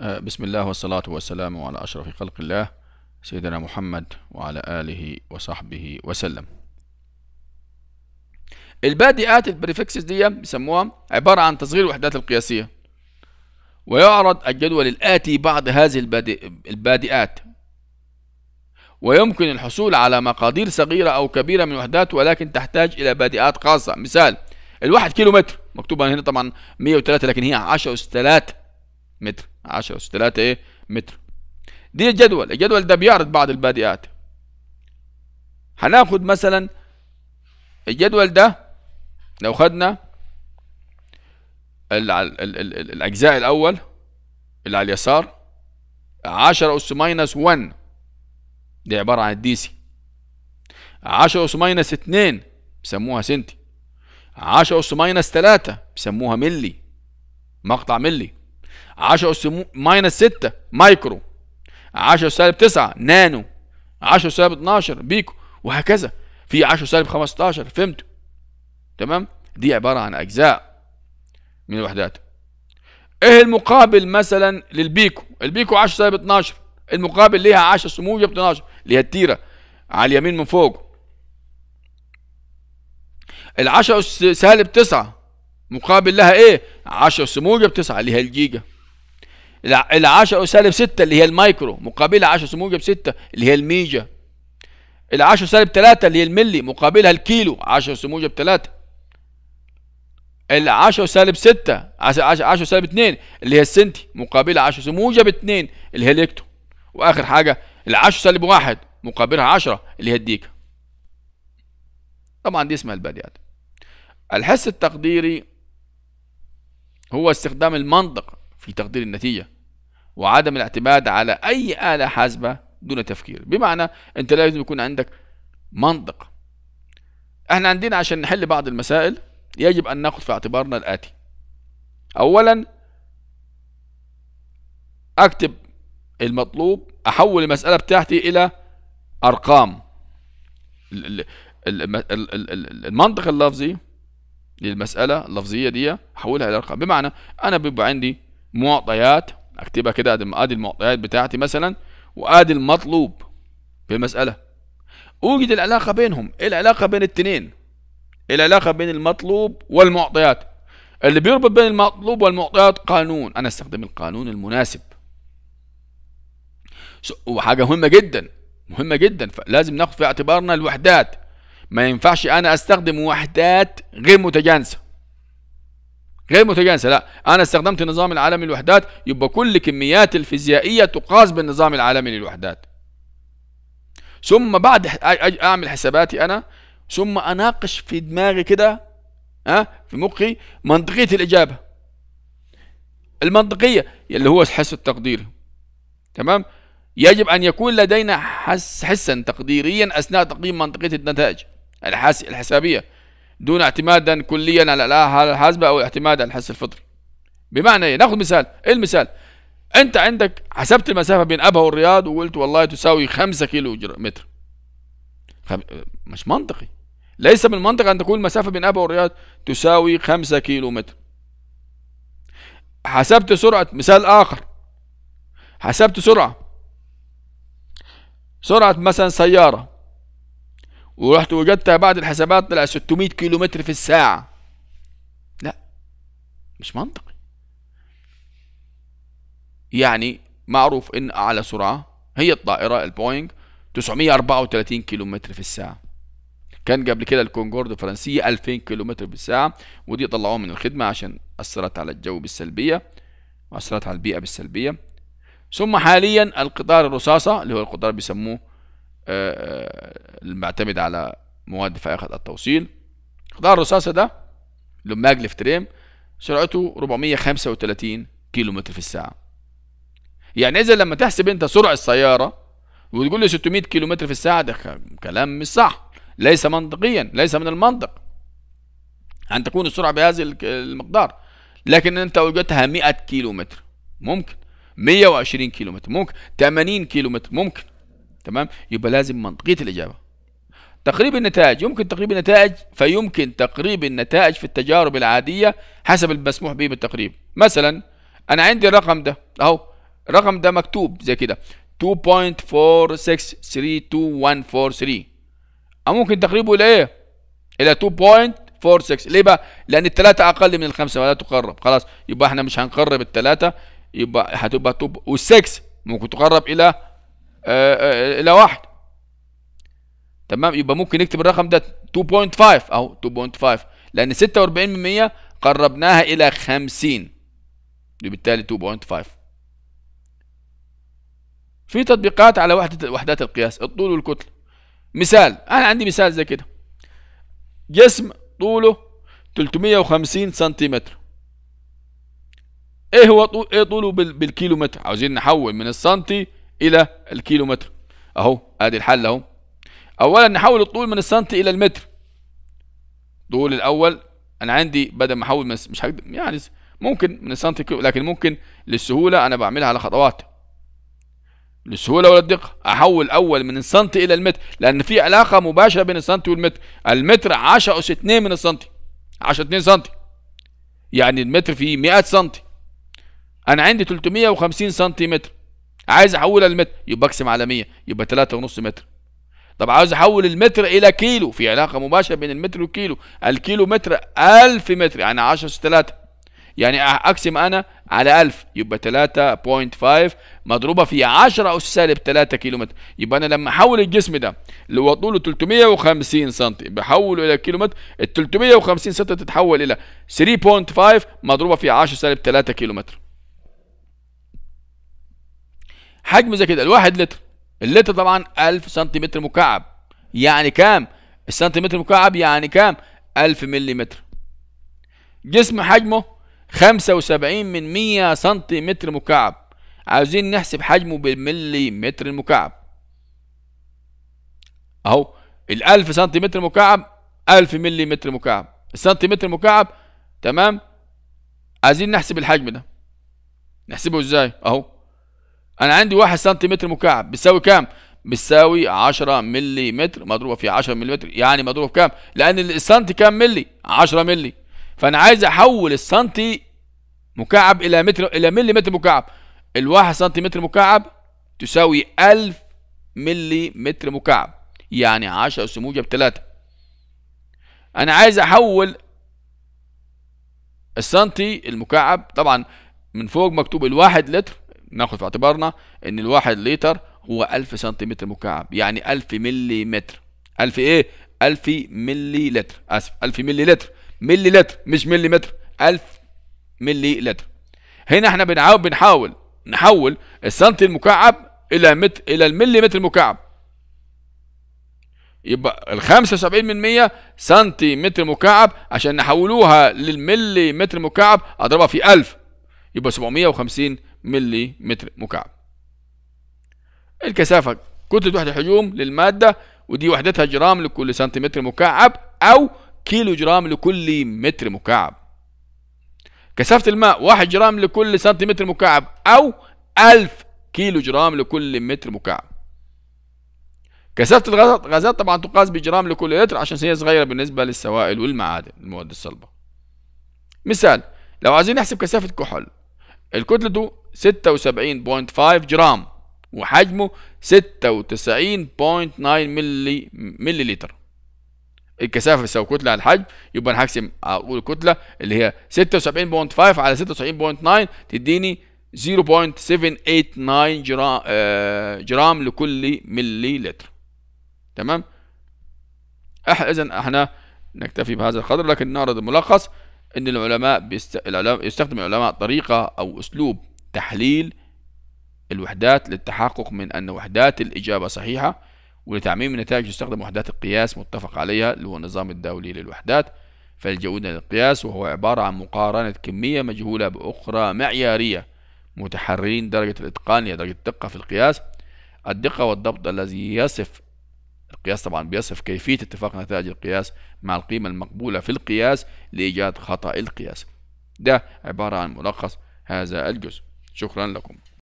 أه، بسم الله والصلاة والسلام على أشرف خلق الله سيدنا محمد وعلى آله وصحبه وسلم البادئات البريفكسز دي بيسموها عبارة عن تصغير الوحدات القياسية ويعرض الجدول الآتي بعد هذه البادئ البادئات ويمكن الحصول على مقادير صغيرة أو كبيرة من الوحدات ولكن تحتاج إلى بادئات خاصة مثال الواحد كيلو متر مكتوبة هنا طبعا 103 لكن هي 10 أستالات متر 10 أس 3 إيه متر دي الجدول الجدول ده بيعرض بعض البادئات هناخد مثلا الجدول ده لو خدنا ال ال ال الأجزاء الأول اللي على اليسار 10 أس ماينس 1 دي عبارة عن الدي سي 10 أس ماينس 2 بيسموها سنتي 10 أس ماينس 3 بيسموها ملي مقطع ملي 10 أس ماينس 6 مايكرو 10 سالب 9 نانو 10 سالب 12 بيكو وهكذا في 10 سالب 15 فهمتوا تمام دي عبارة عن أجزاء من الوحدات ايه المقابل مثلا للبيكو البيكو 10 سالب 12 المقابل ليها 10 سمو يبقى 12 اللي هي التيره على اليمين من فوق ال 10 سالب 9 مقابل لها ايه 10 اس موجب 9 اللي هي الجيجا ال 10 سالب 6 اللي هي المايكرو مقابلها 10 اس موجب 6 اللي هي الميجا ال 10 سالب 3 اللي هي الملي مقابلها الكيلو 10 اس موجب 3 ال 10 سالب 6 10 سالب 2 اللي هي السنتي مقابلها 10 اس موجب 2 اللي هي الهكتو. واخر حاجه ال 10 سالب 1 مقابلها 10 اللي هي الديكا طبعا دي اسمها البديهات الحس التقديري هو استخدام المنطق في تقدير النتيجة وعدم الاعتماد على أي آلة حاسبة دون تفكير بمعنى أنت لازم يكون عندك منطق احنا عندنا عشان نحل بعض المسائل يجب أن ناخذ في اعتبارنا الآتي أولا أكتب المطلوب أحول المسألة بتاعتي إلى أرقام المنطق اللفظي للمسألة اللفظية دي احولها إلى أرقام بمعنى أنا بيبقى عندي معطيات أكتبها كده أدي المعطيات بتاعتي مثلا وأدي المطلوب في المسألة أوجد العلاقة بينهم إيه العلاقة بين التنين إيه العلاقة بين المطلوب والمعطيات اللي بيربط بين المطلوب والمعطيات قانون أنا أستخدم القانون المناسب وحاجة مهمة جدا مهمة جدا فلازم ناخد في اعتبارنا الوحدات ما ينفعش انا استخدم وحدات غير متجانسه غير متجانسه لا انا استخدمت النظام العالمي للوحدات يبقى كل كميات الفيزيائيه تقاس بالنظام العالمي للوحدات ثم بعد اعمل حساباتي انا ثم اناقش في دماغي كده ها في مخي منطقيه الاجابه المنطقيه اللي هو حس التقدير تمام يجب ان يكون لدينا حس حسا تقديريا اثناء تقييم منطقيه النتائج الحسابية دون اعتمادا كليا على الآلة الحاسبة أو اعتمادا على الحس الفطري بمعنى إيه؟ ناخذ مثال إيه المثال؟ أنت عندك حسبت المسافة بين أبها والرياض وقلت والله تساوي 5 كيلو متر خم... مش منطقي ليس من المنطق أن تكون المسافة بين أبها والرياض تساوي 5 كيلو متر حسبت سرعة مثال آخر حسبت سرعة سرعة مثلا سيارة ورحت وجدتها بعد الحسابات طلع 600 كيلو متر في الساعة لا مش منطقي يعني معروف ان اعلى سرعة هي الطائرة البوينغ 934 كيلو متر في الساعة كان قبل كده الكونجورد الفرنسية 2000 كيلو متر في الساعة ودي طلعوها من الخدمة عشان أثرت على الجو بالسلبية وأثرت على البيئة بالسلبية ثم حاليا القطار الرصاصة اللي هو القطار بيسموه آه، المعتمد على مواد فائقة التوصيل قطاع الرصاصة ده لماج أجلف تريم سرعته 435 كيلو متر في الساعة يعني إذا لما تحسب أنت سرعة السيارة وتقول لي 600 كيلو متر في الساعة ده كلام مش صح ليس منطقيا ليس من المنطق أن تكون السرعة بهذا المقدار لكن أنت وجدتها 100 كيلو متر ممكن 120 كيلو متر ممكن 80 كيلو متر ممكن تمام يبقى لازم منطقية الإجابة تقريب النتائج يمكن تقريب النتائج فيمكن تقريب النتائج في التجارب العادية حسب المسموح به بالتقريب مثلا أنا عندي الرقم ده أهو الرقم ده مكتوب زي كده 2.4632143 ممكن تقريبه إلى إيه؟ إلى 2.46 ليه بقى؟ لأن الثلاثة أقل من الخمسة ولا تقرب خلاص يبقى إحنا مش هنقرب الثلاثة يبقى هتبقى 2 وال6 ممكن تقرب إلى آه، آه، الى واحد تمام يبقى ممكن نكتب الرقم ده 2.5 اهو 2.5 لان 46% قربناها الى 50 وبالتالي 2.5 في تطبيقات على وحدة وحدات القياس الطول والكتلة مثال انا عندي مثال زي كده جسم طوله 350 سنتيمتر ايه هو طول ايه طوله بالكيلومتر عاوزين نحول من السنتي إلى الكيلومتر أهو أدي الحل أهو أولا نحول الطول من السنتي إلى المتر طول الأول أنا عندي بدل ما أحول مش يعني ممكن من السنتي لكن ممكن للسهولة أنا بعملها على خطوات للسهولة ولا الدقة أحول أول من السنتي إلى المتر لأن في علاقة مباشرة بين السنتي والمتر المتر 10 أس 2 من السنتي 10 2 سنتي يعني المتر فيه 100 سنتي أنا عندي 350 سنتيمتر عايز احولها لمتر يبقى اقسم على 100 يبقى 3.5 متر طب عاوز احول المتر الى كيلو في علاقه مباشره بين المتر والكيلو الكيلو متر 1000 متر يعني 10 3 يعني اقسم انا على 1000 يبقى 3.5 مضروبه في 10 اس سالب 3 كيلو متر يبقى انا لما احول الجسم ده اللي هو طوله 350 سم بحوله الى كيلو متر ال 350 سم تتحول الى 3.5 مضروبه في 10 سالب 3 كيلو متر حجم زي كده الواحد لتر اللتر طبعا 1000 سنتيمتر مكعب يعني كام السنتيمتر مكعب يعني كام 1000 ملم جسم حجمه 75 من 100 سنتيمتر مكعب عايزين نحسب حجمه بالملي متر المكعب اهو ال1000 سنتيمتر مكعب 1000 ملي متر مكعب السنتيمتر مكعب تمام عايزين نحسب الحجم ده نحسبه ازاي اهو انا عندي 1 سنتيمتر مكعب بيساوي كام بتساوي 10 ملي متر مضروبه في 10 ملي متر يعني مضروبه في كام لان السنتي كام ملي 10 ملي فانا عايز احول السنتي مكعب الى متر الى ملي متر مكعب ال1 سنتيمتر مكعب تساوي 1000 ملي متر مكعب يعني 10 اس موجب 3 انا عايز احول السنتي المكعب طبعا من فوق مكتوب الواحد لتر ناخد في اعتبارنا ان الواحد لتر هو 1000 سنتيمتر مكعب يعني 1000 ملي متر 1000 ايه 1000 ملي لتر اسف 1000 ملي لتر ملي لتر مش ملي متر 1000 ملي لتر هنا احنا بنحاول بنحاول نحول السنتي المكعب الى متر الى الملي متر المكعب يبقى ال 75 من سنتي متر مكعب عشان نحولوها للملي متر مكعب اضربها في 1000 يبقى 750 ملي متر مكعب الكثافة كتلة وحدة الحجوم للمادة ودي وحدتها جرام لكل سنتيمتر مكعب أو كيلو جرام لكل متر مكعب كثافة الماء واحد جرام لكل سنتيمتر مكعب أو ألف كيلو جرام لكل متر مكعب كثافة الغازات غازات طبعا تقاس بجرام لكل لتر عشان هي صغيرة بالنسبة للسوائل والمعادن المواد الصلبة مثال لو عايزين نحسب كثافة كحول الكتلته 76.5 جرام وحجمه 96.9 ملي ملي لتر الكثافه بتساوي كتله على الحجم يبقى انا هقسم اقول كتلة اللي هي 76.5 على 96.9 تديني 0.789 جرام آه، جرام لكل ملي لتر تمام اذا احنا نكتفي بهذا القدر لكن نعرض الملخص ان العلماء بيست... العلماء يستخدم العلماء طريقة او اسلوب تحليل الوحدات للتحقق من ان وحدات الاجابة صحيحة ولتعميم النتائج يستخدم وحدات القياس متفق عليها اللي هو النظام الدولي للوحدات فالجودة للقياس وهو عبارة عن مقارنة كمية مجهولة بأخرى معيارية متحررين درجة الإتقان هي درجة الدقة في القياس الدقة والضبط الذي يصف القياس طبعا بيصف كيفية اتفاق نتائج القياس مع القيمة المقبولة في القياس لإيجاد خطأ القياس ده عبارة عن ملخص هذا الجزء شكرا لكم